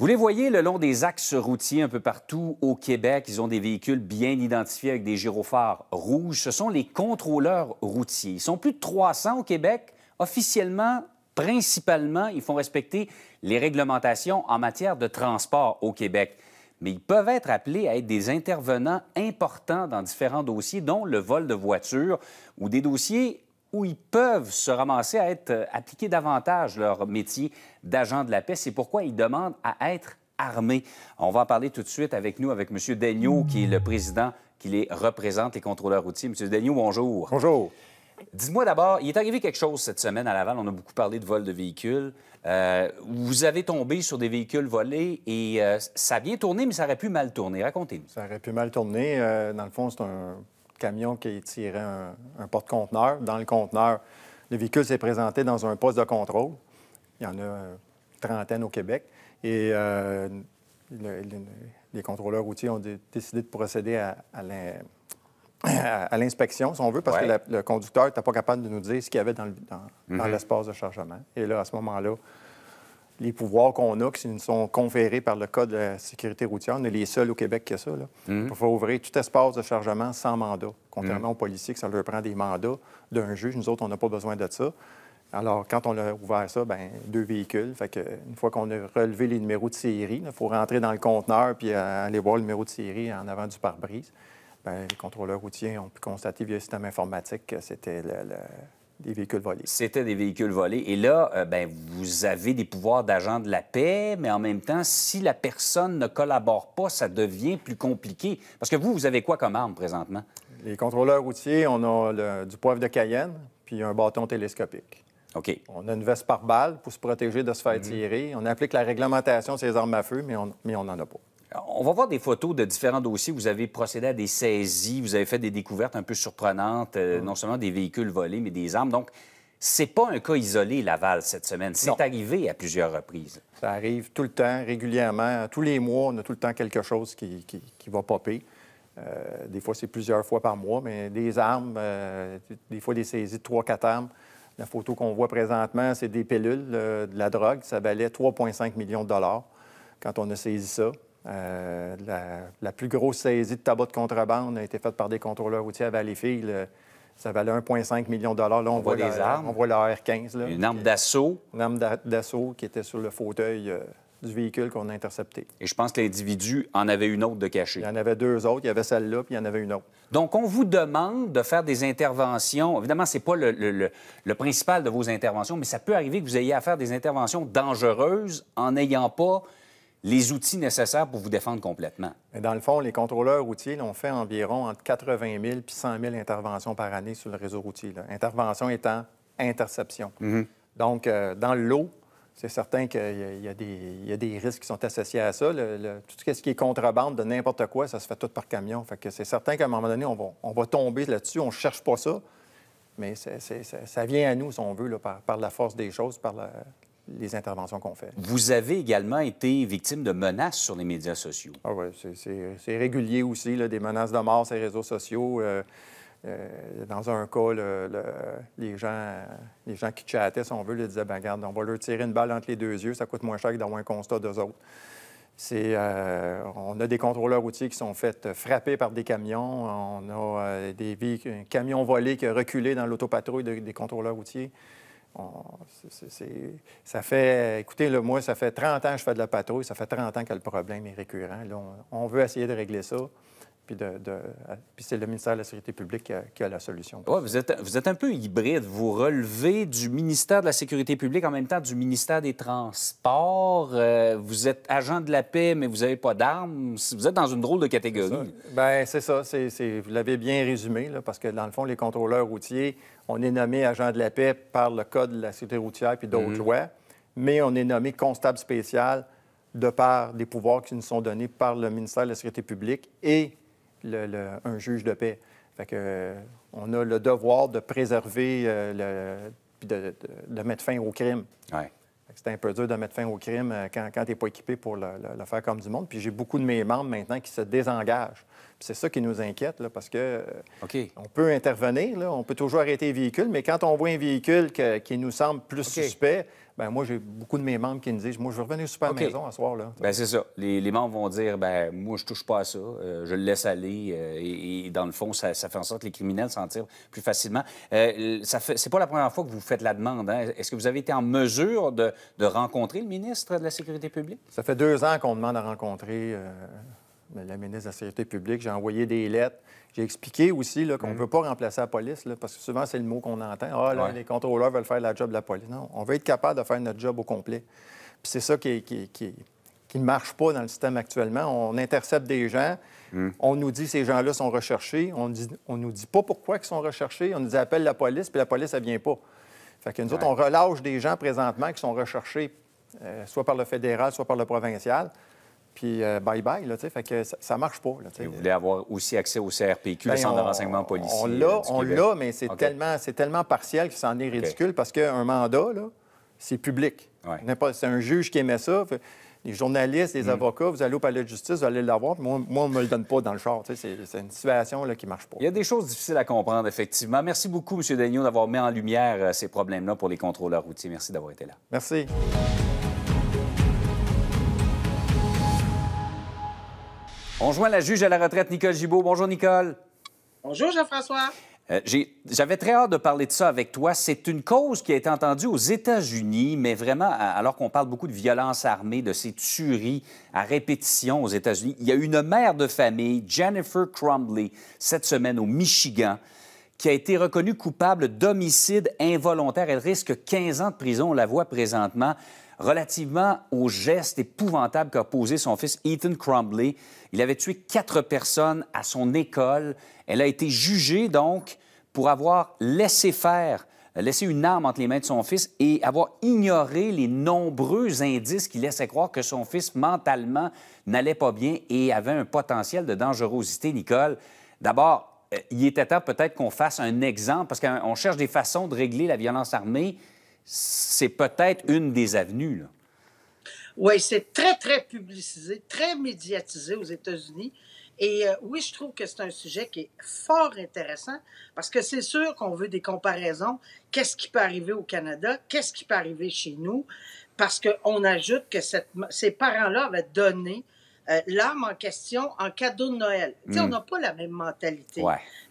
Vous les voyez le long des axes routiers un peu partout au Québec. Ils ont des véhicules bien identifiés avec des gyrophares rouges. Ce sont les contrôleurs routiers. Ils sont plus de 300 au Québec. Officiellement, principalement, ils font respecter les réglementations en matière de transport au Québec. Mais ils peuvent être appelés à être des intervenants importants dans différents dossiers, dont le vol de voitures ou des dossiers où ils peuvent se ramasser à être euh, appliquer davantage leur métier d'agent de la paix. C'est pourquoi ils demandent à être armés. On va en parler tout de suite avec nous, avec M. Daigneault, qui est le président qui les représente, les contrôleurs routiers. M. Daigneault, bonjour. Bonjour. Dites-moi d'abord, il est arrivé quelque chose cette semaine à Laval. On a beaucoup parlé de vol de véhicules. Euh, vous avez tombé sur des véhicules volés et euh, ça a bien tourné, mais ça aurait pu mal tourner. Racontez-nous. Ça aurait pu mal tourner. dans le fond, c'est un camion qui tirait un, porte-conteneur. Dans le conteneur, le véhicule s'est présenté dans un poste de contrôle. Il y en a une trentaine au Québec. Et euh, les contrôleurs routiers ont décidé de procéder à, l'inspection, si on veut, parce que le conducteur n'était pas capable de nous dire ce qu'il y avait dans mm-hmm. l'espace de chargement. Et là, à ce moment-là, les pouvoirs qu'on a, qui sont conférés par le Code de la sécurité routière. On est les seuls au Québec qui a ça. Mm-hmm. Il faut ouvrir tout espace de chargement sans mandat, contrairement mm-hmm. aux policiers que ça leur prend des mandats d'un juge. Nous autres, on n'a pas besoin de ça. Alors, quand on a ouvert ça, ben deux véhicules. Fait que, une fois qu'on a relevé les numéros de série, il faut rentrer dans le conteneur puis euh, aller voir le numéro de série en avant du pare-brise. Ben, les contrôleurs routiers ont pu constater via le système informatique que c'était le des volés. C'était des véhicules volés. Et là, euh, ben, vous avez des pouvoirs d'agent de la paix, mais en même temps, si la personne ne collabore pas, ça devient plus compliqué. Parce que vous, vous avez quoi comme arme présentement? Les contrôleurs routiers, on a du poivre de Cayenne, puis un bâton télescopique. OK. On a une veste par balle pour se protéger de se faire tirer. On applique la réglementation sur les armes à feu, mais on n'en a pas. On va voir des photos de différents dossiers. Vous avez procédé à des saisies, vous avez fait des découvertes un peu surprenantes, euh, non seulement des véhicules volés, mais des armes. Donc, c'est pas un cas isolé, Laval, cette semaine. C'est arrivé à plusieurs reprises. Ça arrive tout le temps, régulièrement. Tous les mois, on a tout le temps quelque chose qui, va popper. Euh, des fois, c'est plusieurs fois par mois, mais des armes, euh, des fois des saisies de 3-4 armes. La photo qu'on voit présentement, c'est des pilules, de la drogue. Ça valait 3,5 millions de dollars quand on a saisi ça. Euh, la, plus grosse saisie de tabac de contrebande a été faite par des contrôleurs routiers à Valleyfield. Euh, ça valait 1,5 million de dollars. Là, on, voit, les armes. On voit la 15 une arme d'assaut. Une arme d'assaut qui était sur le fauteuil euh, du véhicule qu'on a intercepté. Et je pense que l'individu en avait une autre de cachée. Il y en avait deux autres. Il y avait celle-là, puis il y en avait une autre. Donc, on vous demande de faire des interventions. Évidemment, ce n'est pas le, le, principal de vos interventions, mais ça peut arriver que vous ayez à faire des interventions dangereuses en n'ayant pas les outils nécessaires pour vous défendre complètement. Dans le fond, les contrôleurs routiers, ont fait environ entre 80 000 et 100 000 interventions par année sur le réseau routier. Intervention étant interception. Mm-hmm. Donc, euh, dans le lot, c'est certain qu'il y, a des risques qui sont associés à ça. tout ce qui est contrebande de n'importe quoi, ça se fait tout par camion. Fait que c'est certain qu'à un moment donné, on va, tomber là-dessus, on ne cherche pas ça. Mais ça, vient à nous, si on veut, par, par, la force des choses, par la, les interventions qu'on fait. Vous avez également été victime de menaces sur les médias sociaux. Ah oui, c'est régulier aussi, des menaces de mort sur les réseaux sociaux. Euh, euh, dans un cas, les, gens, les gens qui chattaient, si on veut, ils disaient ben regarde, on va leur tirer une balle entre les deux yeux, ça coûte moins cher que d'avoir un constat d'eux autres. Euh, on a des contrôleurs routiers qui sont faits frapper par des camions. On a des camions volés qui a reculé dans l'autopatrouille des contrôleurs routiers. Ah, ça fait, écoutez, le moi, ça fait 30 ans que je fais de la patrouille, ça fait 30 ans que le problème est récurrent. on, veut essayer de régler ça puis, c'est le ministère de la Sécurité publique qui a, la solution. vous, êtes, vous êtes un peu hybride. Vous relevez du ministère de la Sécurité publique en même temps du ministère des Transports. Euh, vous êtes agent de la paix, mais vous n'avez pas d'armes. Vous êtes dans une drôle de catégorie. Bien, c'est ça. Ben, c'est vous l'avez bien résumé, parce que dans le fond, les contrôleurs routiers, on est nommé agent de la paix par le Code de la sécurité routière et d'autres mhm. lois, mais on est nommé constable spécial de par des pouvoirs qui nous sont donnés par le ministère de la Sécurité publique et un juge de paix. Fait que, euh, on a le devoir de préserver euh, le, de, mettre fin au crime. C'est un peu dur de mettre fin au crime euh, quand, quand tu n'es pas équipé pour le, faire comme du monde. Puis j'ai beaucoup de mes membres maintenant qui se désengagent. C'est ça qui nous inquiète, parce que on peut intervenir, on peut toujours arrêter les véhicules, mais quand on voit un véhicule qui nous semble plus suspect, ben moi, j'ai beaucoup de mes membres qui me disent Moi, je vais revenir super à maison à soir-là. Bien, c'est ça. Les, les, membres vont dire ben moi, je touche pas à ça, euh, je le laisse aller. Euh, et, dans le fond, ça, fait en sorte que les criminels s'en tirent plus facilement. Euh, ça c'est pas la première fois que vous faites la demande. Hein. Est-ce que vous avez été en mesure de, de, rencontrer le ministre de la Sécurité publique? Ça fait deux ans qu'on demande à rencontrer euh, la ministre de la Sécurité publique, j'ai envoyé des lettres. J'ai expliqué aussi qu'on ne mm. peut pas remplacer la police, parce que souvent, c'est le mot qu'on entend. Ah, là, les contrôleurs veulent faire la job de la police. Non, on veut être capable de faire notre job au complet. Puis c'est ça qui ne marche pas dans le système actuellement. On intercepte des gens, mm. on nous dit ces gens-là sont recherchés, on ne nous dit pas pourquoi ils sont recherchés, on nous dit appelle la police, puis la police, elle ne vient pas. Fait que nous autres, on relâche des gens présentement qui sont recherchés, euh, soit par le fédéral, soit par le provincial puis bye-bye. Euh, sais, fait que ça marche pas. Là, vous voulez avoir aussi accès au CRPQ, ben, le Centre renseignement policier. Euh, on l'a, on l'a, mais c'est tellement, tellement partiel que ça en est ridicule parce qu'un mandat, c'est public. C'est un juge qui émet ça. les journalistes, les mm. avocats, vous allez au palais de justice, vous allez l'avoir, moi, moi, on ne me le donne pas dans le char. C'est une situation là, qui ne marche pas. Il y a des choses difficiles à comprendre, effectivement. Merci beaucoup, M. Daigneault, d'avoir mis en lumière euh, ces problèmes-là pour les contrôleurs routiers. Merci d'avoir été là. Merci. On joint la juge à la retraite, Nicole Gibault. Bonjour, Nicole. Bonjour, Jean-François. Euh, j'avais très hâte de parler de ça avec toi. C'est une cause qui a été entendue aux États-Unis, mais vraiment, alors qu'on parle beaucoup de violence armée, de ces tueries à répétition aux États-Unis, il y a une mère de famille, Jennifer Crumbley, cette semaine au Michigan, qui a été reconnue coupable d'homicide involontaire. Elle risque 15 ans de prison, on la voit présentement relativement au geste épouvantable qu'a posé son fils Ethan Crumbley. Il avait tué quatre personnes à son école. Elle a été jugée, donc, pour avoir laissé faire, laissé une arme entre les mains de son fils et avoir ignoré les nombreux indices qui laissaient croire que son fils mentalement n'allait pas bien et avait un potentiel de dangerosité, Nicole. D'abord, euh, il était temps peut-être qu'on fasse un exemple parce qu'on cherche des façons de régler la violence armée c'est peut-être une des avenues. Oui, c'est très, très publicisé, très médiatisé aux États-Unis. Et euh, oui, je trouve que c'est un sujet qui est fort intéressant parce que c'est sûr qu'on veut des comparaisons. Qu'est-ce qui peut arriver au Canada? Qu'est-ce qui peut arriver chez nous? Parce qu'on ajoute que ces parents-là avaient donné euh, en question en cadeau de Noël. Tu on hmm. n'a pas la même mentalité.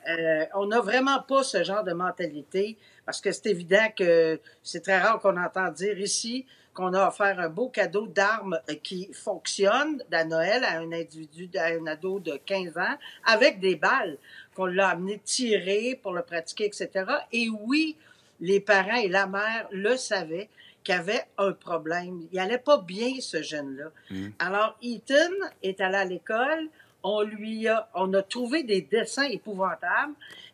Euh, on n'a vraiment pas ce genre de mentalité parce que c'est évident que c'est très rare qu'on entend dire ici qu'on a offert un beau cadeau d'armes qui fonctionne à Noël à un individu, à un ado de 15 ans, avec des balles qu'on l'a amené tirer pour le pratiquer, etc. Et oui, les parents et la mère le savaient qui avait un problème. Il n'allait pas bien, ce jeune-là. Hmm. Alors, Ethan est allé à l'école. On lui a, on a trouvé des dessins épouvantables.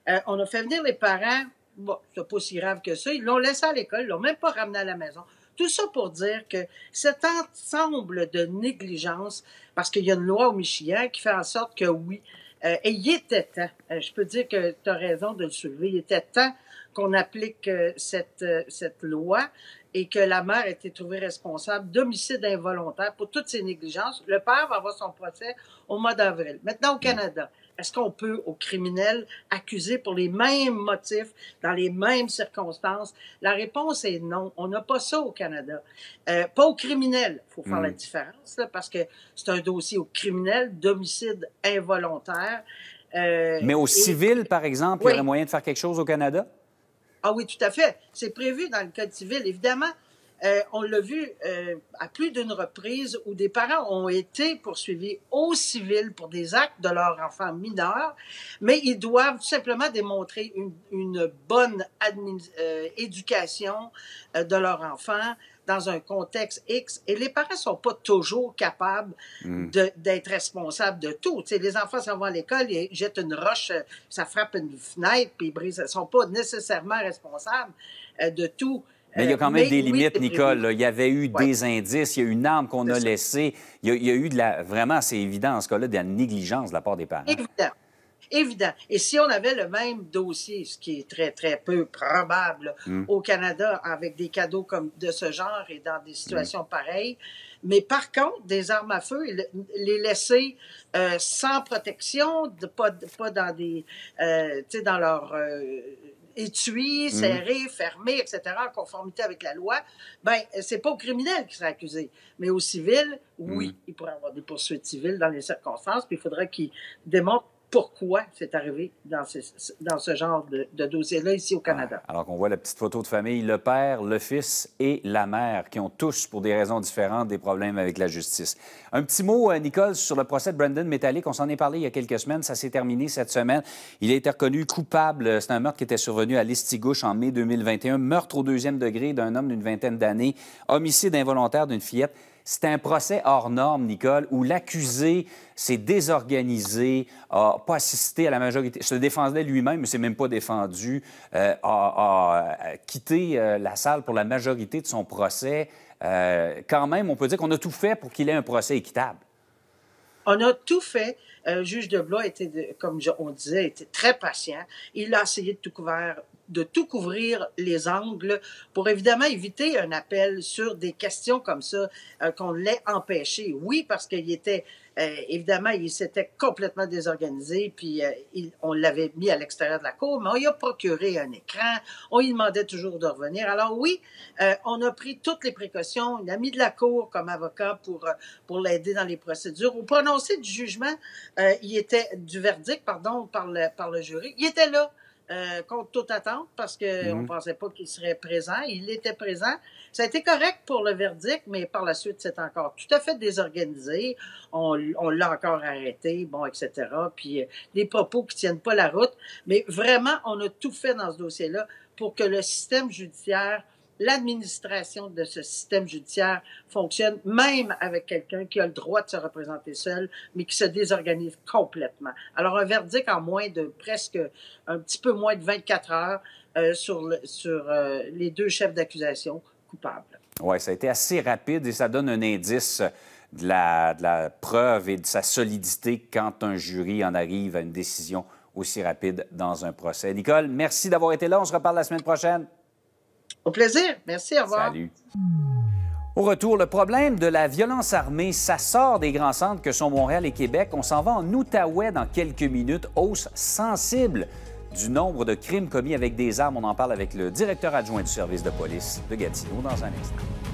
Euh, on a fait venir les parents. Bon, c'est pas si grave que ça. Ils l'ont laissé à l'école. Ils l'ont même pas ramené à la maison. Tout ça pour dire que cet ensemble de négligence, parce qu'il y a une loi au Michigan qui fait en sorte que oui, euh, et il était temps, euh, je peux dire que tu as raison de le soulever, il était temps qu'on applique cette, cette loi et que la mère a été trouvée responsable d'homicide involontaire pour toutes ses négligences. Le père va avoir son procès au mois d'avril. Maintenant, au Canada, est-ce qu'on peut, aux criminels, accuser pour les mêmes motifs, dans les mêmes circonstances? La réponse est non. On n'a pas ça au Canada. Euh, pas aux criminels, il faut faire la mm. différence, parce que c'est un dossier aux criminels d'homicide involontaire. Euh, Mais aux civil, civils, par exemple, il y aurait moyen de faire quelque chose au Canada? Ah oui, tout à fait. C'est prévu dans le Code civil, évidemment. Euh, on l'a vu euh, à plus d'une reprise où des parents ont été poursuivis au civil pour des actes de leur enfant mineur, mais ils doivent simplement démontrer une, bonne euh, éducation de leur enfant, dans un contexte X. Et les parents sont pas toujours capables mm. d'être responsables de tout. les enfants s'en vont à l'école, ils jettent une roche, euh, ça frappe une fenêtre, puis ils ne sont pas nécessairement responsables euh, de tout. Mais il y a euh, quand même des limites, Nicole. Il y avait eu des indices, il y a eu une arme qu'on a laissée. Il y a, eu de la. Vraiment, c'est évident en ce cas-là, de la négligence de la part des parents. Évident évident. Et si on avait le même dossier, ce qui est très, très peu probable mm. au Canada avec des cadeaux comme de ce genre et dans des situations mm. pareilles, mais par contre, des armes à feu, les laisser euh, sans protection, pas, pas dans des, euh, tu sais, dans leur euh, étui, mm. serré, fermé, etc., en conformité avec la loi, ben c'est pas aux criminels qui seraient accusés, mais aux civils, oui, il pourrait avoir des poursuites civiles dans les circonstances, puis il faudrait qu'ils démontrent pourquoi c'est arrivé dans ce, genre de, dossier-là ici au Canada. alors qu'on voit la petite photo de famille, le père, le fils et la mère, qui ont tous, pour des raisons différentes, des problèmes avec la justice. Un petit mot, euh, Nicole, sur le procès de Brandon Metallic. On s'en est parlé il y a quelques semaines. Ça s'est terminé cette semaine. Il a été reconnu coupable. C'est un meurtre qui était survenu à l'Estigouche en mai 2021. Meurtre au deuxième degré d'un homme d'une vingtaine d'années. Homicide involontaire d'une fillette. C'est un procès hors norme, Nicole, où l'accusé s'est désorganisé, a pas assisté à la majorité, se défendait lui-même, mais s'est même pas défendu, euh, a, euh, quitté euh, la salle pour la majorité de son procès. quand même, on peut dire qu'on a tout fait pour qu'il ait un procès équitable. On a tout fait. juge de Blois était, comme on disait, était très patient. Il a essayé de tout couvrir de tout couvrir les angles pour évidemment éviter un appel sur des questions comme ça euh, qu'on l'ait empêché. Oui, parce qu'il était euh, évidemment, il s'était complètement désorganisé, puis euh, on l'avait mis à l'extérieur de la cour, mais on lui a procuré un écran, on lui demandait toujours de revenir. Alors oui, on a pris toutes les précautions, il a mis de la cour comme avocat pour, pour l'aider dans les procédures. Au prononcé du jugement, il était, du verdict, pardon, par le, par le jury, il était là euh, contre toute attente parce qu'on on ne mhm. pensait pas qu'il serait présent. Il était présent. Ça a été correct pour le verdict, mais par la suite, c'est encore tout à fait désorganisé. On, l'a encore arrêté, bon, etc. Puis euh, les propos qui tiennent pas la route. Mais vraiment, on a tout fait dans ce dossier-là pour que le système judiciaire l'administration de ce système judiciaire fonctionne, même avec quelqu'un qui a le droit de se représenter seul, mais qui se désorganise complètement. Alors, un verdict en moins de presque un petit peu moins de 24 heures euh, sur, le, sur euh, les deux chefs d'accusation coupables. Oui, ça a été assez rapide et ça donne un indice de la, de la preuve et de sa solidité quand un jury en arrive à une décision aussi rapide dans un procès. Nicole, merci d'avoir été là. On se reparle la semaine prochaine. Au plaisir. Merci. Au revoir. Salut. Au retour, le problème de la violence armée, ça sort des grands centres que sont Montréal et Québec. On s'en va en Outaouais dans quelques minutes. Hausse sensible du nombre de crimes commis avec des armes. On en parle avec le directeur adjoint du service de police de Gatineau dans un instant.